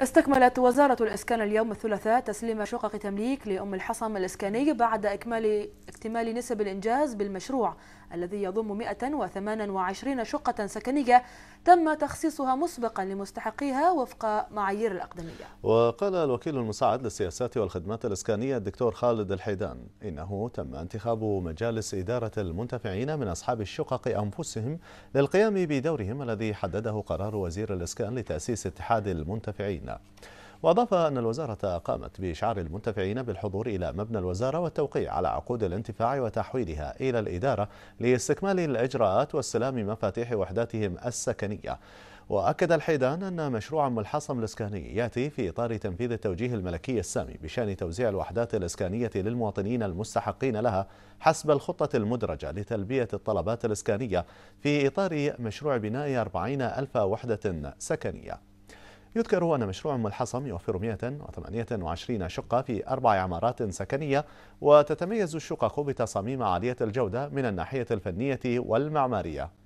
استكملت وزارة الإسكان اليوم الثلاثاء تسليم شقق تمليك لأم الحصم الإسكاني بعد إكمال اكتمال نسب الإنجاز بالمشروع الذي يضم 128 شقة سكنية تم تخصيصها مسبقا لمستحقيها وفق معايير الأقدمية وقال الوكيل المساعد للسياسات والخدمات الإسكانية الدكتور خالد الحيدان إنه تم انتخاب مجالس إدارة المنتفعين من أصحاب الشقق أنفسهم للقيام بدورهم الذي حدده قرار وزير الإسكان لتأسيس اتحاد المنتفعين اللاجئين وأضاف أن الوزارة قامت بإشعار المنتفعين بالحضور إلى مبنى الوزارة والتوقيع على عقود الانتفاع وتحويلها إلى الإدارة لاستكمال الإجراءات واستلام مفاتيح وحداتهم السكنية وأكد الحيدان أن مشروع ملحصم الإسكاني يأتي في إطار تنفيذ التوجيه الملكي السامي بشأن توزيع الوحدات الإسكانية للمواطنين المستحقين لها حسب الخطة المدرجة لتلبية الطلبات الإسكانية في إطار مشروع بناء 40 ألف وحدة سكنية يذكر أن مشروع أم الحصم يوفر 128 شقة في أربع عمارات سكنية وتتميز الشقق بتصاميم عالية الجودة من الناحية الفنية والمعمارية